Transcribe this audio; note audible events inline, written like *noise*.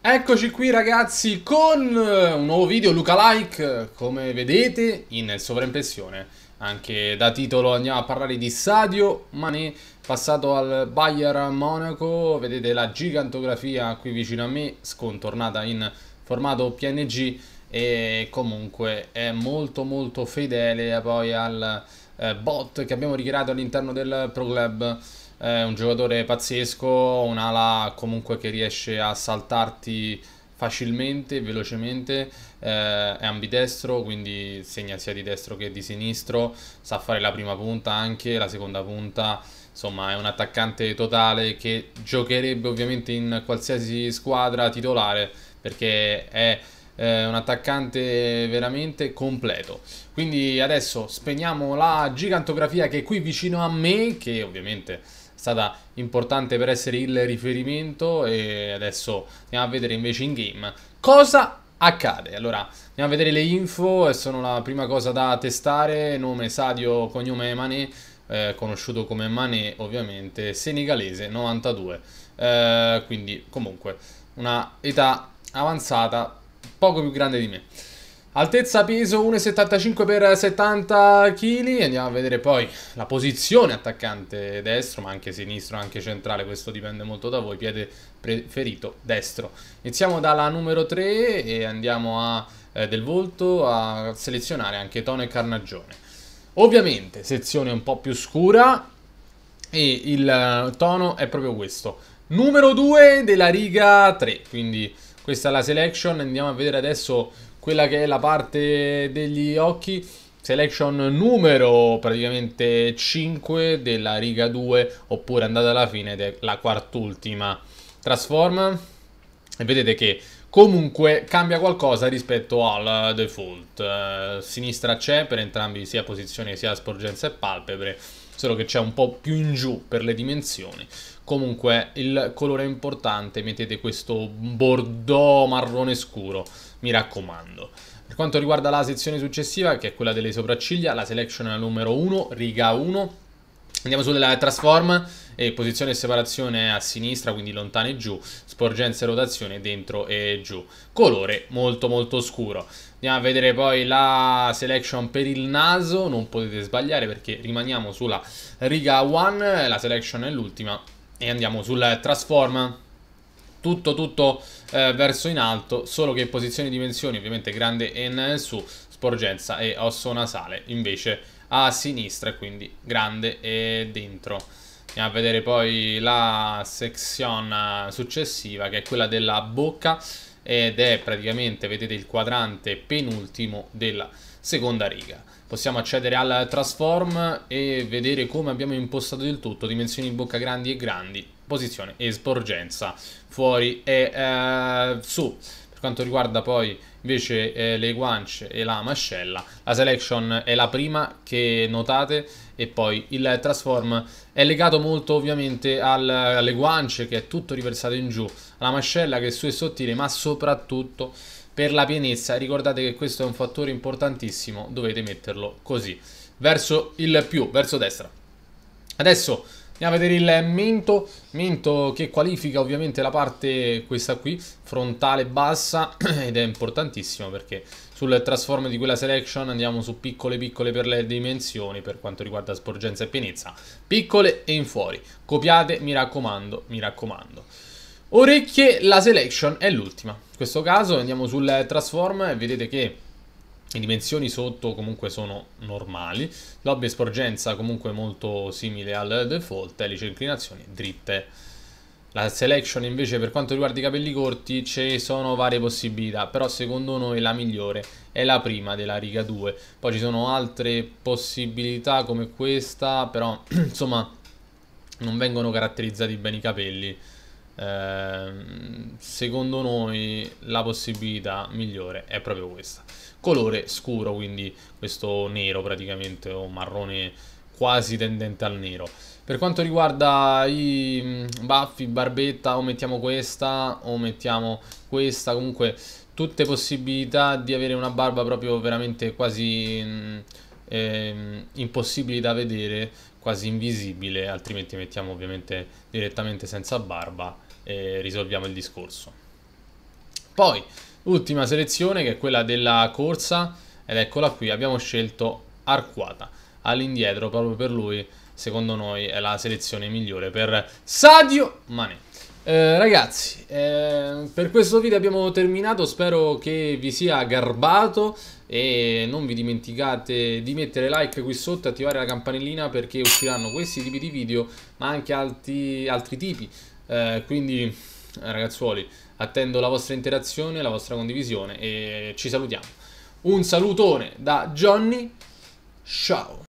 Eccoci qui ragazzi con eh, un nuovo video Luca Like, come vedete in sovraimpressione, anche da titolo andiamo a parlare di Sadio Mané passato al Bayern Monaco, vedete la gigantografia qui vicino a me scontornata in formato PNG e comunque è molto molto fedele poi al eh, bot che abbiamo ricreato all'interno del Pro Club eh, un giocatore pazzesco, un'ala comunque che riesce a saltarti facilmente, velocemente, eh, è ambidestro, quindi segna sia di destro che di sinistro, sa fare la prima punta anche, la seconda punta, insomma è un attaccante totale che giocherebbe ovviamente in qualsiasi squadra titolare perché è eh, un attaccante veramente completo. Quindi adesso spegniamo la gigantografia che è qui vicino a me, che ovviamente stata importante per essere il riferimento e adesso andiamo a vedere invece in game cosa accade. Allora, andiamo a vedere le info e eh, sono la prima cosa da testare, nome Sadio, cognome Mane, eh, conosciuto come Mane ovviamente, senegalese, 92. Eh, quindi comunque una età avanzata, poco più grande di me. Altezza peso 1,75x70 kg, andiamo a vedere poi la posizione attaccante destro, ma anche sinistro, anche centrale, questo dipende molto da voi, piede preferito destro. Iniziamo dalla numero 3 e andiamo a, eh, del volto a selezionare anche tono e carnagione. Ovviamente sezione un po' più scura e il eh, tono è proprio questo. Numero 2 della riga 3, quindi questa è la selection, andiamo a vedere adesso quella che è la parte degli occhi selection numero praticamente 5 della riga 2 oppure andata alla fine ed è la quart'ultima transform e vedete che comunque cambia qualcosa rispetto al default eh, sinistra c'è per entrambi sia posizione sia sporgenza e palpebre solo che c'è un po' più in giù per le dimensioni comunque il colore importante mettete questo bordeaux marrone scuro mi raccomando. Per quanto riguarda la sezione successiva, che è quella delle sopracciglia, la selection è la numero 1, riga 1. Andiamo su della transform e posizione e separazione a sinistra, quindi lontane giù, sporgenza e rotazione dentro e giù. Colore molto molto scuro. Andiamo a vedere poi la selection per il naso, non potete sbagliare perché rimaniamo sulla riga 1, la selection è l'ultima e andiamo sul transform tutto tutto eh, verso in alto, solo che posizioni e dimensioni ovviamente grande N su, sporgenza e osso nasale invece a sinistra, quindi grande e dentro. Andiamo a vedere poi la sezione successiva che è quella della bocca ed è praticamente, vedete, il quadrante penultimo della seconda riga. Possiamo accedere al transform e vedere come abbiamo impostato il tutto, dimensioni in bocca grandi e grandi posizione e sporgenza fuori e uh, su. Per quanto riguarda poi invece eh, le guance e la mascella, la selection è la prima che notate e poi il transform è legato molto ovviamente al, alle guance che è tutto riversato in giù, alla mascella che su è sottile ma soprattutto per la pienezza, ricordate che questo è un fattore importantissimo, dovete metterlo così, verso il più, verso destra. Adesso Andiamo a vedere il Mento, Mento che qualifica ovviamente la parte questa qui, frontale bassa *clears throat* ed è importantissimo perché sul transform di quella selection andiamo su piccole piccole per le dimensioni per quanto riguarda sporgenza e pienezza, piccole e in fuori, copiate mi raccomando, mi raccomando. Orecchie, la selection è l'ultima, in questo caso andiamo sul transform e vedete che le dimensioni sotto comunque sono normali, lobby e sporgenza comunque molto simile al default, elice inclinazioni dritte. La selection invece per quanto riguarda i capelli corti ci sono varie possibilità, però secondo noi la migliore è la prima della riga 2. Poi ci sono altre possibilità come questa, però *clears throat* insomma non vengono caratterizzati bene i capelli. Ehm, secondo noi la possibilità migliore è proprio questa. Colore scuro, quindi questo nero praticamente o marrone quasi tendente al nero. Per quanto riguarda i mm, baffi, barbetta, o mettiamo questa o mettiamo questa, comunque tutte possibilità di avere una barba proprio veramente quasi mm, eh, impossibile da vedere, quasi invisibile, altrimenti mettiamo ovviamente direttamente senza barba e risolviamo il discorso. Poi, ultima selezione che è quella della corsa ed eccola qui, abbiamo scelto Arquata all'indietro proprio per lui secondo noi è la selezione migliore per Sadio Mane. Eh, ragazzi, eh, per questo video abbiamo terminato, spero che vi sia garbato e non vi dimenticate di mettere like qui sotto e attivare la campanellina perché usciranno questi tipi di video ma anche altri, altri tipi eh, quindi eh, ragazzuoli, attendo la vostra interazione, la vostra condivisione e ci salutiamo. Un salutone da Johnny, ciao!